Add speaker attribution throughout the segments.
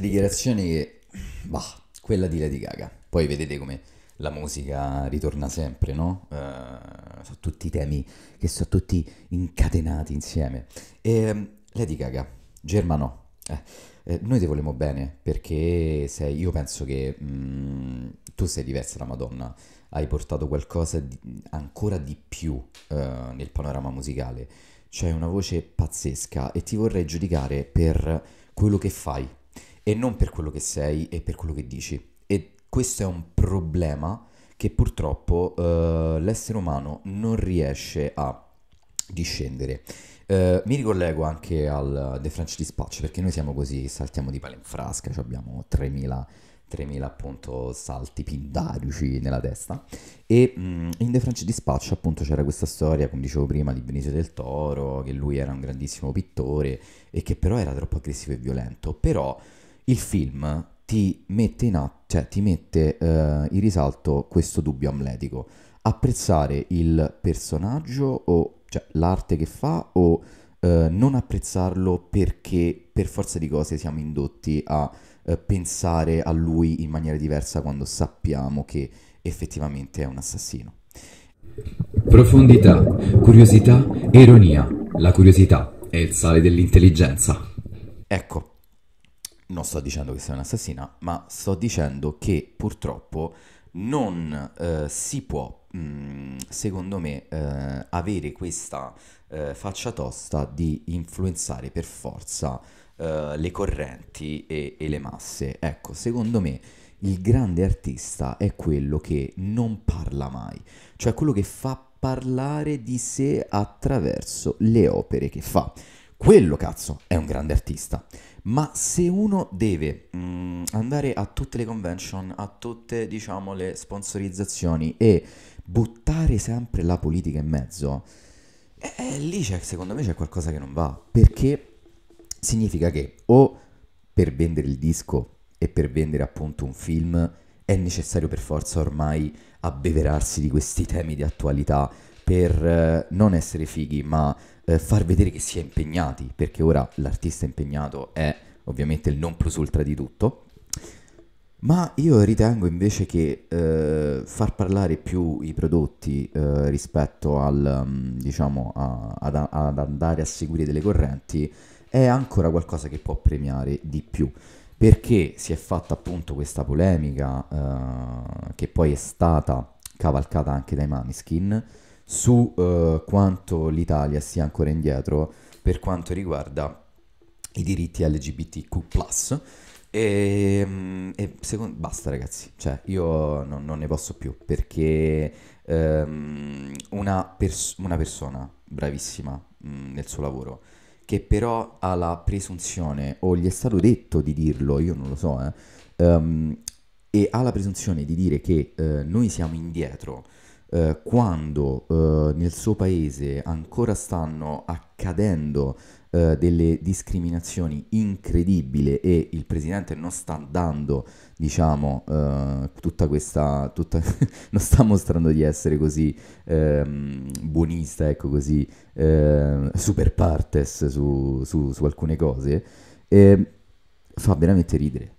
Speaker 1: dichiarazioni che, bah, quella di Lady Gaga. Poi vedete come la musica ritorna sempre, no? Uh, eh, sono tutti temi che sono tutti incatenati insieme. E, ehm, Lady Gaga, Germano. Eh, eh, noi ti volemo bene perché sei, io penso che mh, mm, tu sei diversa da Madonna, hai portato qualcosa di, ancora di più uh, nel panorama musicale, c'è una voce pazzesca e ti vorrei giudicare per quello che fai, e non per quello che sei e per quello che dici. E questo è un problema che purtroppo eh, l'essere umano non riesce a discendere. Eh, mi ricollego anche al The French Dispatch perché noi siamo così, saltiamo di palo in frasca, cioè abbiamo 3000 3000 appunto salti pindarici nella testa e mh, mm, in The French Dispatch appunto c'era questa storia come dicevo prima di Benicio del Toro che lui era un grandissimo pittore e che però era troppo aggressivo e violento però il film ti mette in atto, cioè ti mette eh, in risalto questo dubbio amletico. Apprezzare il personaggio o cioè, l'arte che fa o eh, non apprezzarlo perché per forza di cose siamo indotti a eh, pensare a lui in maniera diversa quando sappiamo che effettivamente è un assassino. Profondità, curiosità ironia. La curiosità è il sale dell'intelligenza. Ecco, non sto dicendo che sia un'assassina, ma sto dicendo che purtroppo non eh, si può, mh, mm, secondo me, eh, avere questa eh, faccia tosta di influenzare per forza eh, le correnti e, e le masse. Ecco, secondo me il grande artista è quello che non parla mai, cioè quello che fa parlare di sé attraverso le opere che fa. Quello, cazzo, è un grande artista. Ma se uno deve mh, mm, andare a tutte le convention, a tutte diciamo le sponsorizzazioni e buttare sempre la politica in mezzo, eh, eh lì secondo me c'è qualcosa che non va. Perché significa che o per vendere il disco e per vendere appunto un film è necessario per forza ormai abbeverarsi di questi temi di attualità per eh, non essere fighi, ma eh, far vedere che si è impegnati, perché ora l'artista impegnato è ovviamente il non plus ultra di tutto. Ma io ritengo invece che eh, far parlare più i prodotti eh, rispetto al, mm, diciamo, a, ad, ad, andare a seguire delle correnti è ancora qualcosa che può premiare di più. Perché si è fatta appunto questa polemica eh, che poi è stata cavalcata anche dai Maniskin, su eh, quanto l'Italia sia ancora indietro per quanto riguarda i diritti LGBTQ. E, ehm, e secondo, basta ragazzi, cioè io non, non ne posso più perché ehm, una, pers- una, persona bravissima mh, mm, nel suo lavoro che però ha la presunzione o gli è stato detto di dirlo, io non lo so, eh, um, e ha la presunzione di dire che eh, noi siamo indietro eh, quando eh, nel suo paese ancora stanno accadendo eh, delle discriminazioni incredibili e il presidente non sta dando, diciamo, eh, tutta questa... Tutta non sta mostrando di essere così ehm, buonista, ecco così, ehm, super partes su, su, su alcune cose, ehm, fa veramente ridere.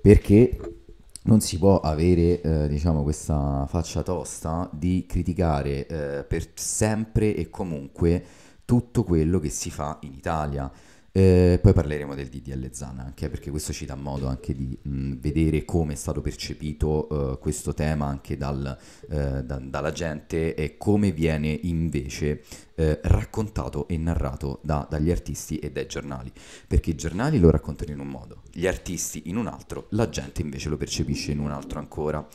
Speaker 1: Perché non si può avere eh, diciamo, questa faccia tosta di criticare eh, per sempre e comunque tutto quello che si fa in Italia. Eh, poi parleremo del DDL Zan anche perché questo ci dà modo anche di mh, mm, vedere come è stato percepito eh, questo tema anche dal, eh, da, dalla gente e come viene invece eh, raccontato e narrato da, dagli artisti e dai giornali perché i giornali lo raccontano in un modo, gli artisti in un altro, la gente invece lo percepisce in un altro ancora.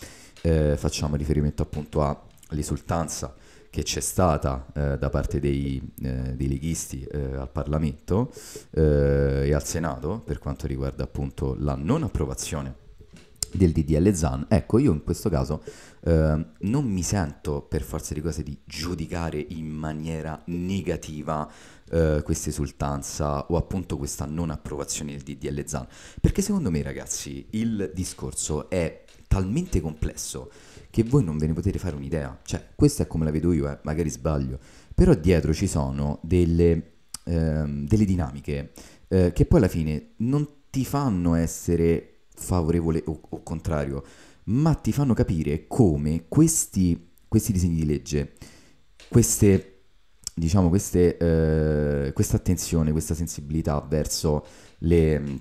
Speaker 1: Eh, facciamo riferimento appunto a l'esultanza che c'è stata eh, da parte dei, eh, dei leghisti eh, al Parlamento eh, e al Senato per quanto riguarda appunto la non approvazione del DDL ZAN, ecco io in questo caso ehm, non mi sento per forza di cose di giudicare in maniera negativa eh, questa esultanza o appunto questa non approvazione del DDL ZAN, perché secondo me ragazzi il discorso è talmente complesso che voi non ve ne potete fare un'idea. Cioè, questa è come la vedo io, eh, magari sbaglio. Però dietro ci sono delle, ehm, delle dinamiche eh, che poi alla fine non ti fanno essere favorevole o, o contrario, ma ti fanno capire come questi, questi disegni di legge, queste diciamo, queste, eh, questa attenzione, questa sensibilità verso le,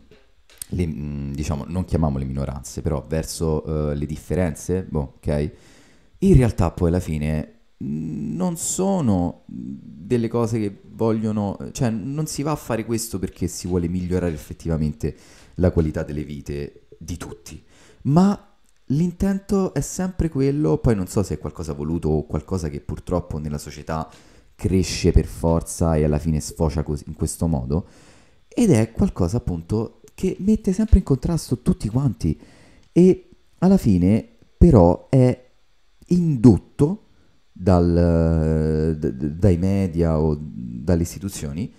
Speaker 1: le, mm, diciamo, non chiamiamole minoranze, però verso eh, le differenze, boh, ok? In realtà poi alla fine mm, non sono delle cose che vogliono, cioè non si va a fare questo perché si vuole migliorare effettivamente la qualità delle vite di tutti, ma l'intento è sempre quello, poi non so se è qualcosa voluto o qualcosa che purtroppo nella società cresce per forza e alla fine sfocia cos- in questo modo, ed è qualcosa appunto che mette sempre in contrasto tutti quanti e alla fine però è indotto dal, dai media o dalle istituzioni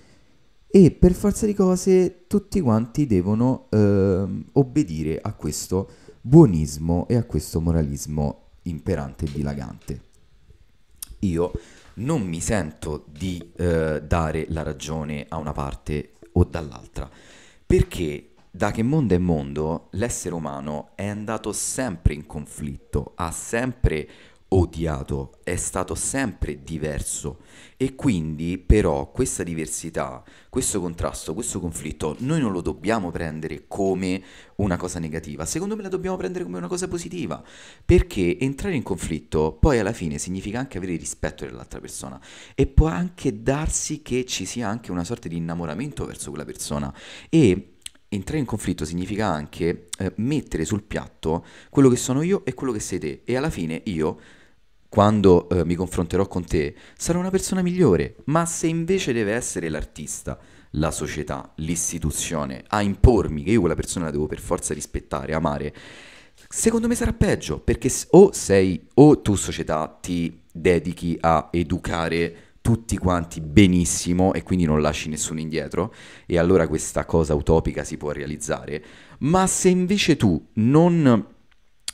Speaker 1: e per forza di cose tutti quanti devono eh, obbedire a questo buonismo e a questo moralismo imperante e dilagante. Io non mi sento di eh, dare la ragione a una parte o dall'altra, perché da che mondo è mondo, l'essere umano è andato sempre in conflitto, ha sempre odiato, è stato sempre diverso e quindi però questa diversità, questo contrasto, questo conflitto noi non lo dobbiamo prendere come una cosa negativa, secondo me la dobbiamo prendere come una cosa positiva, perché entrare in conflitto poi alla fine significa anche avere rispetto dell'altra persona e può anche darsi che ci sia anche una sorta di innamoramento verso quella persona e entrare in conflitto significa anche eh, mettere sul piatto quello che sono io e quello che sei te. E alla fine io, quando eh, mi confronterò con te, sarò una persona migliore. Ma se invece deve essere l'artista, la società, l'istituzione a impormi che io quella persona la devo per forza rispettare, amare, secondo me sarà peggio perché o sei o tu società ti dedichi a educare tutti quanti benissimo e quindi non lasci nessuno indietro e allora questa cosa utopica si può realizzare, ma se invece tu non,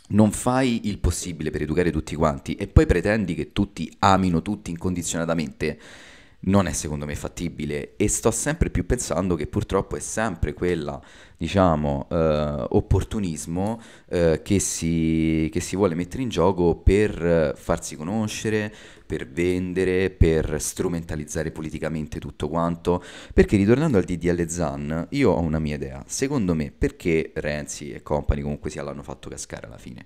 Speaker 1: non fai il possibile per educare tutti quanti e poi pretendi che tutti amino tutti incondizionatamente, non è secondo me fattibile e sto sempre più pensando che purtroppo è sempre quella, diciamo, eh, opportunismo eh, che, si, che, si, vuole mettere in gioco per farsi conoscere, per vendere, per strumentalizzare politicamente tutto quanto. Perché ritornando al DDL Zan, io ho una mia idea. Secondo me, perché Renzi e compagni comunque sia l'hanno fatto cascare alla fine?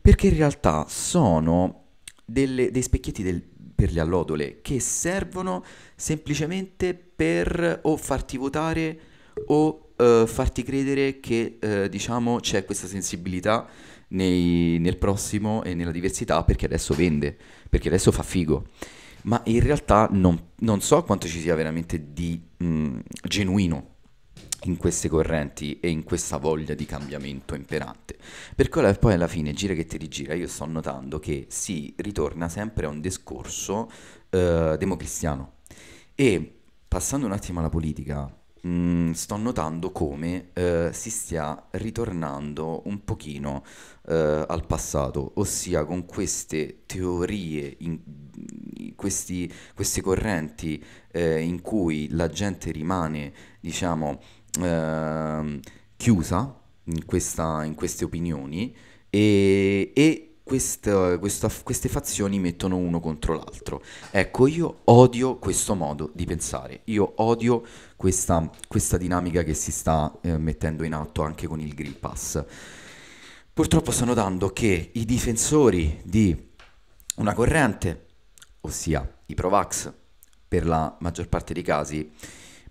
Speaker 1: Perché in realtà sono delle, dei specchietti del, per le allodole che servono semplicemente per o farti votare o uh, farti credere che uh, diciamo c'è questa sensibilità nei, nel prossimo e nella diversità perché adesso vende, perché adesso fa figo. Ma in realtà non, non so quanto ci sia veramente di mh, mm, genuino in queste correnti e in questa voglia di cambiamento imperante. Per cui poi alla fine, gira che ti rigira, io sto notando che si ritorna sempre a un discorso eh, democristiano. E passando un attimo alla politica, mh, mm, sto notando come eh, si stia ritornando un pochino eh, al passato, ossia con queste teorie, in, questi, queste correnti eh, in cui la gente rimane, diciamo, ehm, chiusa in, questa, in, queste opinioni e, e questa, questa, queste fazioni mettono uno contro l'altro. Ecco, io odio questo modo di pensare, io odio questa, questa dinamica che si sta eh, mettendo in atto anche con il Green Pass. Purtroppo sto notando che i difensori di una corrente, ossia i Provax, per la maggior parte dei casi,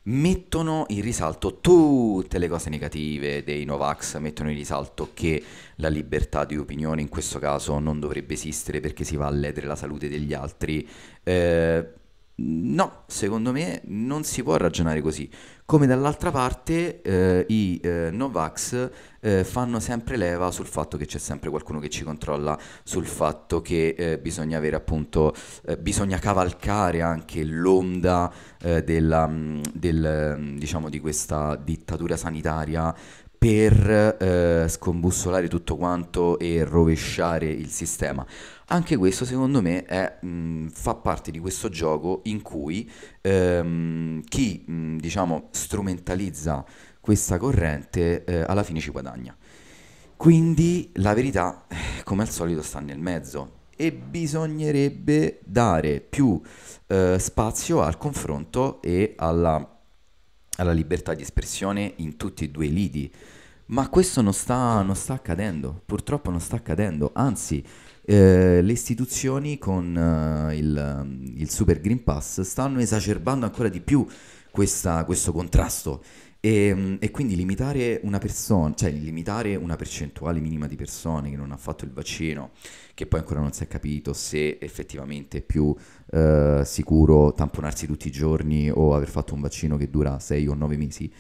Speaker 1: mettono in risalto tutte le cose negative dei Novax, mettono in risalto che la libertà di opinione in questo caso non dovrebbe esistere perché si va a ledere la salute degli altri. Eh, No, secondo me non si può ragionare così. Come dall'altra parte eh, i eh, Novax eh, fanno sempre leva sul fatto che c'è sempre qualcuno che ci controlla, sul fatto che eh, bisogna avere appunto, eh, bisogna cavalcare anche l'onda eh, della, mm, del, mm, diciamo, di questa dittatura sanitaria per eh, scombussolare tutto quanto e rovesciare il sistema. Anche questo secondo me è, mh, fa parte di questo gioco in cui ehm, chi mh, diciamo, strumentalizza questa corrente eh, alla fine ci guadagna. Quindi la verità, eh, come al solito, sta nel mezzo e bisognerebbe dare più eh, spazio al confronto e alla alla libertà di espressione in tutti e due i lidi. Ma questo non sta, non sta accadendo, purtroppo non sta accadendo, anzi eh, le istituzioni con eh, il, il Super Green Pass stanno esacerbando ancora di più questa, questo contrasto e, ehm, e, quindi limitare una persona, cioè limitare una percentuale minima di persone che non ha fatto il vaccino, che poi ancora non si è capito se effettivamente è più eh, sicuro tamponarsi tutti i giorni o aver fatto un vaccino che dura 6 o 9 mesi,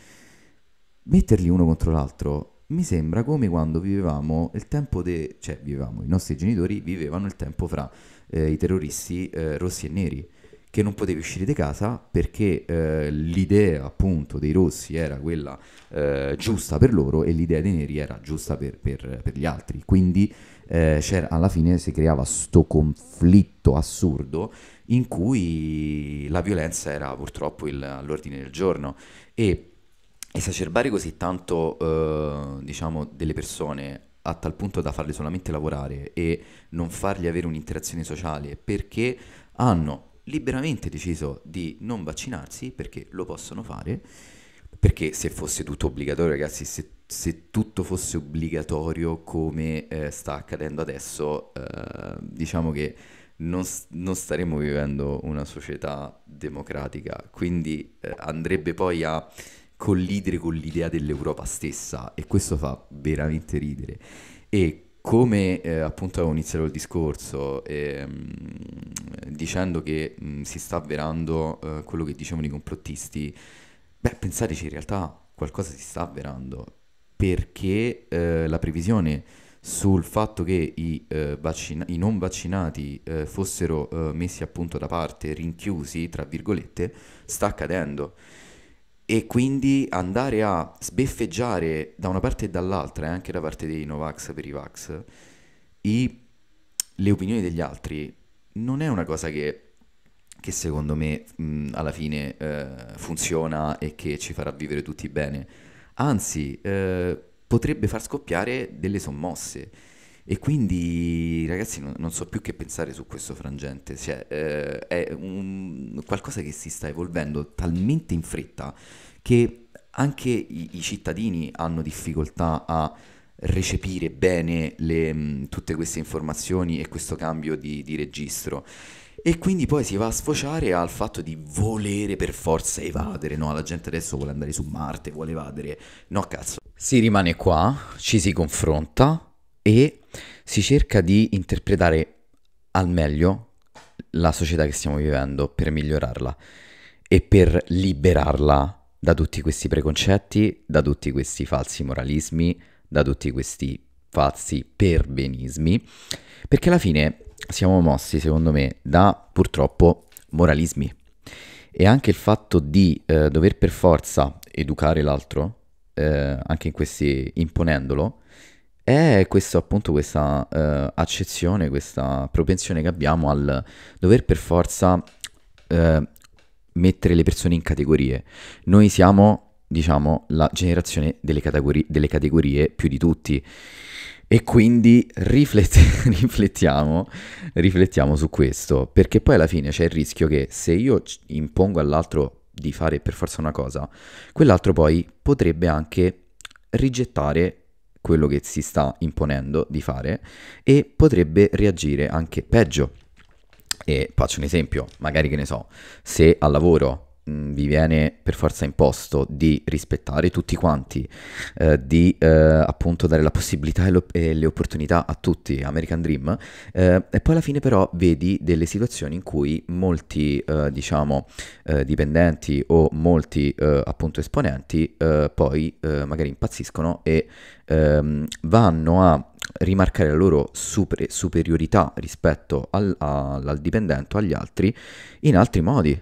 Speaker 1: metterli uno contro l'altro mi sembra come quando vivevamo il tempo de... cioè vivevamo, i nostri genitori vivevano il tempo fra eh, i terroristi eh, rossi e neri che non potevi uscire di casa perché eh, l'idea appunto dei rossi era quella eh, giusta per loro e l'idea dei neri era giusta per, per, per gli altri. Quindi eh, alla fine si creava questo conflitto assurdo in cui la violenza era purtroppo il, all'ordine del giorno e esacerbare così tanto eh, diciamo delle persone a tal punto da farle solamente lavorare e non fargli avere un'interazione sociale perché hanno liberamente deciso di non vaccinarsi perché lo possono fare, perché se fosse tutto obbligatorio, ragazzi, se, se tutto fosse obbligatorio come eh, sta accadendo adesso, eh, diciamo che non, non, staremmo vivendo una società democratica, quindi eh, andrebbe poi a collidere con l'idea dell'Europa stessa e questo fa veramente ridere. E come eh, appunto avevo iniziato il discorso eh, dicendo che mh, si sta avverando eh, quello che dicevano i complottisti, beh pensateci in realtà qualcosa si sta avverando perché eh, la previsione sul fatto che i, eh, vaccina- i non vaccinati eh, fossero messi appunto da parte, rinchiusi, tra virgolette, sta accadendo e quindi andare a sbeffeggiare da una parte e dall'altra, e eh, anche da parte dei Novax per i Vax, i, le opinioni degli altri, non è una cosa che, che secondo me mh, alla fine eh, funziona e che ci farà vivere tutti bene. Anzi, eh, potrebbe far scoppiare delle sommosse e quindi ragazzi non, non, so più che pensare su questo frangente, cioè, eh, è un, qualcosa che si sta evolvendo talmente in fretta che anche i, i cittadini hanno difficoltà a recepire bene le, mm, tutte queste informazioni e questo cambio di, di registro. E quindi poi si va a sfociare al fatto di volere per forza evadere, no? La gente adesso vuole andare su Marte, vuole evadere, no cazzo. Si rimane qua, ci si confronta, e si cerca di interpretare al meglio la società che stiamo vivendo per migliorarla e per liberarla da tutti questi preconcetti, da tutti questi falsi moralismi, da tutti questi falsi perbenismi, perché alla fine siamo mossi, secondo me, da purtroppo moralismi. E anche il fatto di eh, dover per forza educare l'altro, eh, anche in questi imponendolo, è questo appunto questa uh, accezione, questa propensione che abbiamo al dover per forza uh, mettere le persone in categorie. Noi siamo, diciamo, la generazione delle, categori- delle categorie più di tutti. E quindi riflette- riflettiamo, riflettiamo su questo, perché poi alla fine c'è il rischio che se io impongo all'altro di fare per forza una cosa, quell'altro poi potrebbe anche rigettare quello che si sta imponendo di fare e potrebbe reagire anche peggio. E faccio un esempio, magari che ne so, se al lavoro Mm, vi viene per forza imposto di rispettare tutti quanti, eh, di eh, appunto dare la possibilità e, lo- e, le opportunità a tutti, American Dream, eh, e poi alla fine però vedi delle situazioni in cui molti eh, diciamo eh, dipendenti o molti eh, appunto esponenti poi magari impazziscono e ehm, vanno a rimarcare la loro super- superiorità rispetto al, al, al dipendente o agli altri in altri modi,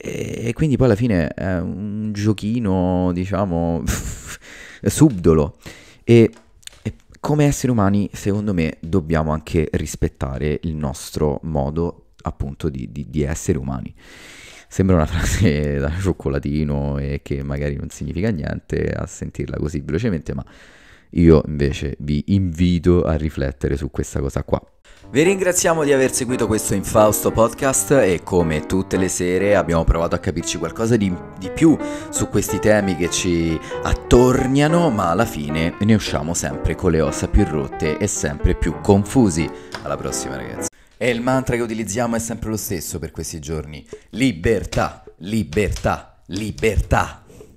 Speaker 1: e quindi poi alla fine è un giochino, diciamo, subdolo. E, e come esseri umani, secondo me, dobbiamo anche rispettare il nostro modo appunto di, di, di essere umani sembra una frase da cioccolatino e che magari non significa niente a sentirla così velocemente, ma io invece vi invito a riflettere su questa cosa qua. Vi ringraziamo di aver seguito questo Infausto podcast e come tutte le sere abbiamo provato a capirci qualcosa di, di, più su questi temi che ci attorniano, ma alla fine ne usciamo sempre con le ossa più rotte e sempre più confusi. Alla prossima ragazzi. E il mantra che utilizziamo è sempre lo stesso per questi giorni. Libertà, libertà, libertà.